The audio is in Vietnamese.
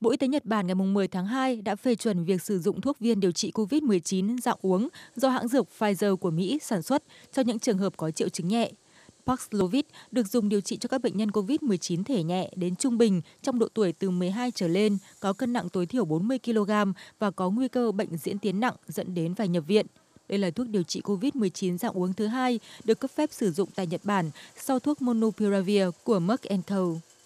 Bộ Y tế Nhật Bản ngày 10 tháng 2 đã phê chuẩn việc sử dụng thuốc viên điều trị COVID-19 dạng uống do hãng dược Pfizer của Mỹ sản xuất cho những trường hợp có triệu chứng nhẹ. Paxlovid được dùng điều trị cho các bệnh nhân COVID-19 thể nhẹ đến trung bình trong độ tuổi từ 12 trở lên, có cân nặng tối thiểu 40 kg và có nguy cơ bệnh diễn tiến nặng dẫn đến phải nhập viện. Đây là thuốc điều trị COVID-19 dạng uống thứ hai được cấp phép sử dụng tại Nhật Bản sau thuốc Monopiravir của Merck Co.